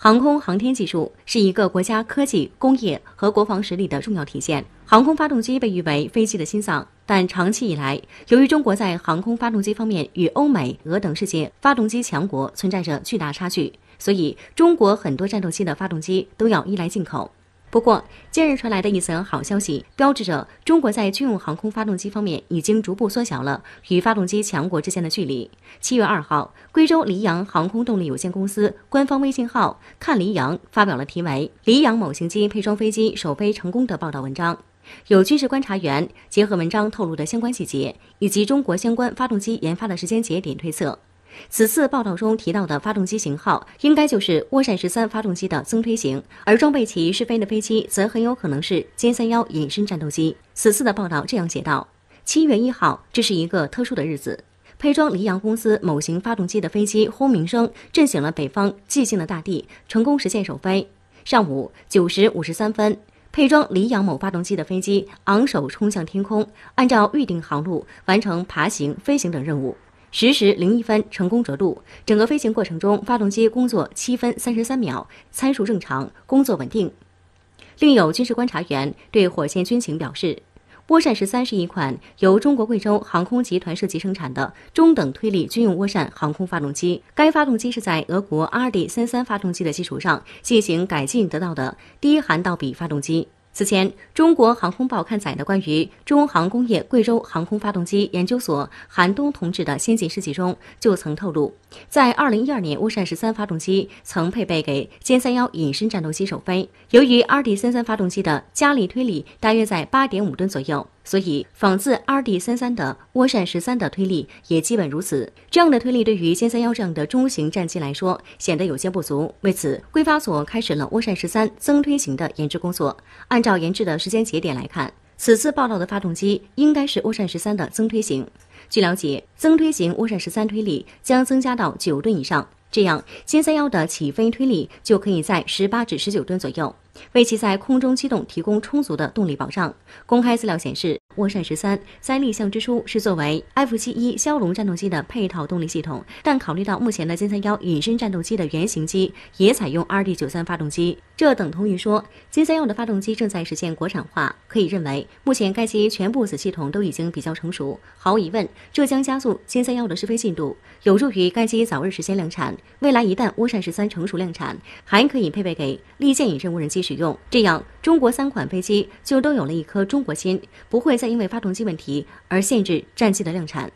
航空航天技术是一个国家科技、工业和国防实力的重要体现。航空发动机被誉为飞机的心脏，但长期以来，由于中国在航空发动机方面与欧美、俄等世界发动机强国存在着巨大差距，所以中国很多战斗机的发动机都要依赖进口。不过，近日传来的一则好消息，标志着中国在军用航空发动机方面已经逐步缩小了与发动机强国之间的距离。七月二号，贵州黎阳航空动力有限公司官方微信号“看黎阳”发表了题为《黎阳某型机配装飞机首飞成功》的报道文章。有军事观察员结合文章透露的相关细节以及中国相关发动机研发的时间节点推测。此次报道中提到的发动机型号，应该就是涡扇十三发动机的增推型，而装备其试飞的飞机，则很有可能是歼三幺隐身战斗机。此次的报道这样写道：七月一号，这是一个特殊的日子。配装黎阳公司某型发动机的飞机轰鸣声，震醒了北方寂静的大地，成功实现首飞。上午九时五十三分，配装黎阳某发动机的飞机昂首冲向天空，按照预定航路完成爬行、飞行等任务。十时零一分成功着陆，整个飞行过程中，发动机工作七分三十三秒，参数正常，工作稳定。另有军事观察员对《火箭军情》表示，涡扇十三是一款由中国贵州航空集团设计生产的中等推力军用涡扇航空发动机。该发动机是在俄国 RD33 发动机的基础上进行改进得到的低涵道比发动机。此前，《中国航空报》刊载的关于中航工业贵州航空发动机研究所韩东同志的先进事迹中，就曾透露，在二零一二年，涡扇十三发动机曾配备给歼三幺隐身战斗机首飞。由于 RD 三三发动机的加力推力大约在八点五吨左右。所以，仿自 RD33 的涡扇十三的推力也基本如此。这样的推力对于歼三幺这样的中型战机来说，显得有些不足。为此，规划所开始了涡扇十三增推型的研制工作。按照研制的时间节点来看，此次报道的发动机应该是涡扇十三的增推型。据了解，增推型涡扇十三推力将增加到九吨以上，这样歼三幺的起飞推力就可以在十八至十九吨左右。为其在空中机动提供充足的动力保障。公开资料显示。涡扇十三在立项之初是作为 F 七一枭龙战斗机的配套动力系统，但考虑到目前的歼三幺隐身战斗机的原型机也采用 RD 九三发动机，这等同于说歼三幺的发动机正在实现国产化。可以认为，目前该机全部子系统都已经比较成熟，毫无疑问，这将加速歼三幺的试飞进度，有助于该机早日实现量产。未来一旦涡扇十三成熟量产，还可以配备给利剑隐身无人机使用，这样中国三款飞机就都有了一颗中国心，不会再。因为发动机问题而限制战机的量产。